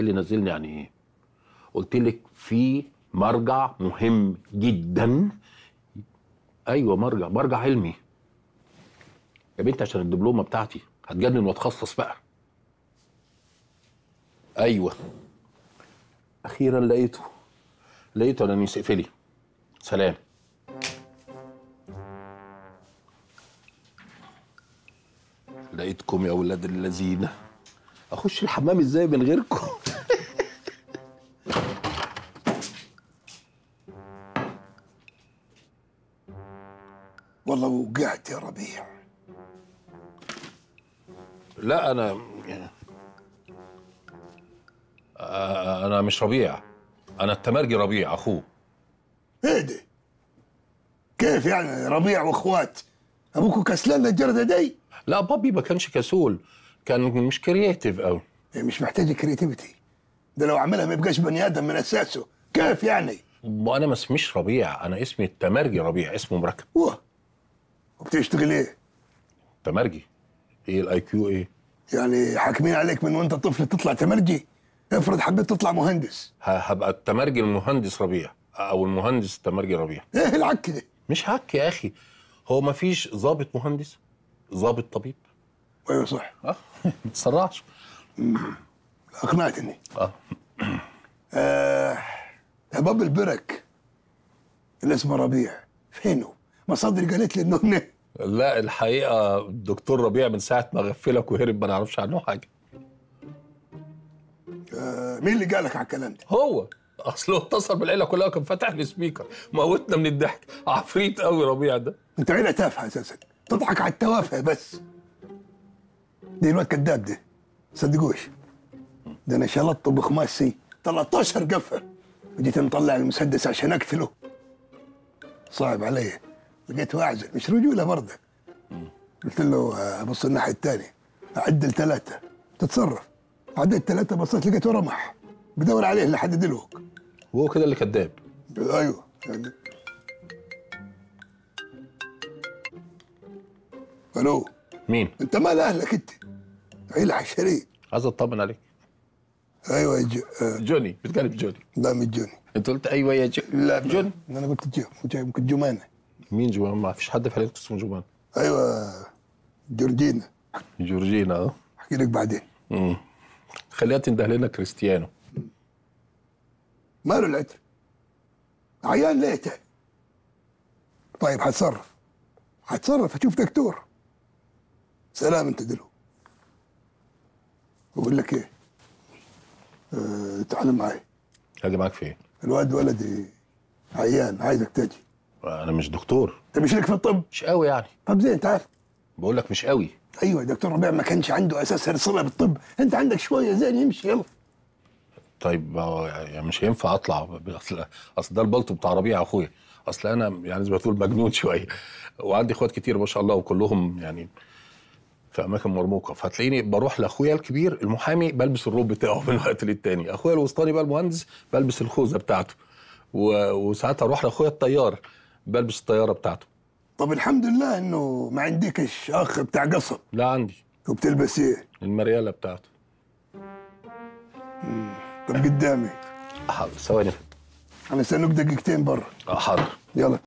اللي نزلني يعني ايه قلت لك في مرجع مهم جدا ايوه مرجع مرجع علمي يا بنت عشان الدبلومه بتاعتي هتجنن واتخصص بقى ايوه اخيرا لقيته لقيته انا نسيت اقفلي سلام لقيتكم يا اولاد الذين اخش الحمام ازاي من غيركم والله وقعت يا ربيع لا انا انا مش ربيع انا التمرجي ربيع اخوه ايه ده كيف يعني ربيع واخوات ابوكوا كسلان للجرده دي لا بابي ما كانش كسول كان مش كرييتيف قوي إيه، مش محتاج كرياتيفيتي ده لو عملها ما يبقاش بني ادم من اساسه كيف يعني وانا ما اسميش ربيع انا اسمي التمرجي ربيع اسمه مركب اوه وبتشتغل ايه؟ تمرجي ايه الاي كيو ايه؟ يعني حاكمين عليك من وانت طفل تطلع تمرجي افرض حبيت تطلع مهندس هبقى التمرجي المهندس ربيع او المهندس التمرجي ربيع ايه العك ده؟ مش عك يا اخي هو ما فيش ظابط مهندس ظابط طبيب ايوه صح اه ما تسرعش أمم، اقنعتني اه, آه، هباب البرك اللي اسمه ربيع فينه؟ مصادر قالت لي انه هنا لا الحقيقه الدكتور ربيع من ساعه ما غفلك وهرب ما نعرفش عنه حاجه آه مين اللي قالك على الكلام ده؟ هو اصله اتصل بالعيله كلها وكان فاتح لي سبيكر موتنا من الضحك عفريت قوي ربيع ده انت عيله تافهه اساسا تضحك على التوافه بس دي الواد كداب ده صدقوش ده انا شلطته بخماسي 13 قفه وجيت مطلع المسدس عشان اقتله صعب علي لقيته اعزل مش رجوله برضه قلت له آه، ابص الناحيه الثانيه اعد الثلاثه تتصرف عديت ثلاثه بصيت لقيته رمح بدور عليه لحد دلوقتي وهو كده اللي كذاب ايوه الو مين؟ انت مال اهلك انت؟ عيل عشرين عايز اطمن عليك ايوه جو... آه. جوني بتقلب جوني لا مش جوني انت قلت ايوه يا جو... لا جوني انا قلت جو ممكن جمانه مين جمانه؟ ما فيش حد في حياتك اسمه جمانه ايوه جورجينا جورجينا اه احكي لك بعدين امم خليها تنده لنا كريستيانو ماله العتر عيان ليته طيب حتصرف حتصرف اشوف دكتور سلام انت دلو بقول لك ايه أه تعالى معايا هاجي معاك في ايه؟ الواد ولدي عيان عايزك تجي انا مش دكتور انت طيب، مش لك في الطب مش قوي يعني طب زين انت عارف بقول لك مش قوي ايوه دكتور ربيع ما كانش عنده اساس صله بالطب انت عندك شويه زين يمشي يلا طيب ما هو يعني, يعني مش هينفع اطلع اصل اصل ده البلطو بتاع ربيع اخويا اصل انا يعني زي ما تقول مجنون شويه وعندي اخوات كتير ما شاء الله وكلهم يعني في اماكن مرموقه فتلاقيني بروح لاخويا الكبير المحامي بلبس الروب بتاعه من وقت للتاني اخويا الوسطاني بقى المهندس بلبس الخوذه بتاعته و... وساعات اروح لاخويا الطيار بلبس الطياره بتاعته طب الحمد لله انه ما عندكش اخ بتاع قصب لا عندي وبتلبس ايه المرياله بتاعته طب قدامي حاضر ثواني انا استنوك دقيقتين بره آه، حاضر يلا